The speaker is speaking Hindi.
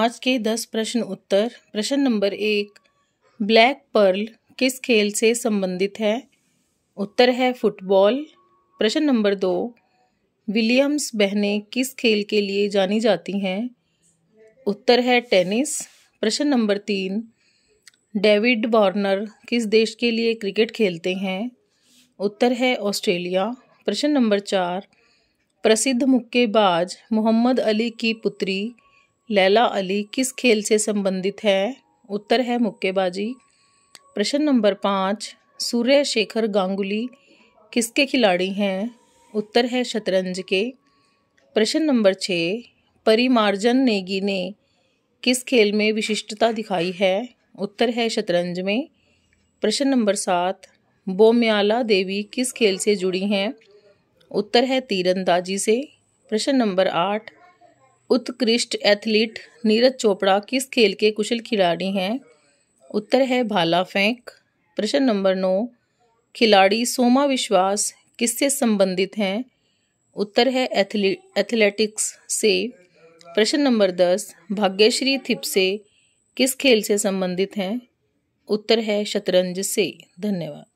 आज के दस प्रश्न उत्तर प्रश्न नंबर एक ब्लैक पर्ल किस खेल से संबंधित है उत्तर है फुटबॉल प्रश्न नंबर दो विलियम्स बहनें किस खेल के लिए जानी जाती हैं उत्तर है टेनिस प्रश्न नंबर तीन डेविड वार्नर किस देश के लिए क्रिकेट खेलते हैं उत्तर है ऑस्ट्रेलिया प्रश्न नंबर चार प्रसिद्ध मुक्केबाज मोहम्मद अली की पुत्री लैला अली किस खेल से संबंधित है उत्तर है मुक्केबाजी प्रश्न नंबर पाँच सूर्य शेखर गांगुली किसके खिलाड़ी हैं उत्तर है शतरंज के प्रश्न नंबर छः परिमार्जन नेगी ने किस खेल में विशिष्टता दिखाई है उत्तर है शतरंज में प्रश्न नंबर सात बोम्याला देवी किस खेल से जुड़ी हैं उत्तर है तीरंदाजी से प्रश्न नंबर आठ उत्कृष्ट एथलीट नीरज चोपड़ा किस खेल के कुशल खिलाड़ी हैं उत्तर है भाला फेंक प्रश्न नंबर नौ खिलाड़ी सोमा विश्वास किससे संबंधित हैं उत्तर है एथली एथलेटिक्स से प्रश्न नंबर दस भाग्यश्री थिपसे किस खेल से संबंधित हैं उत्तर है शतरंज से धन्यवाद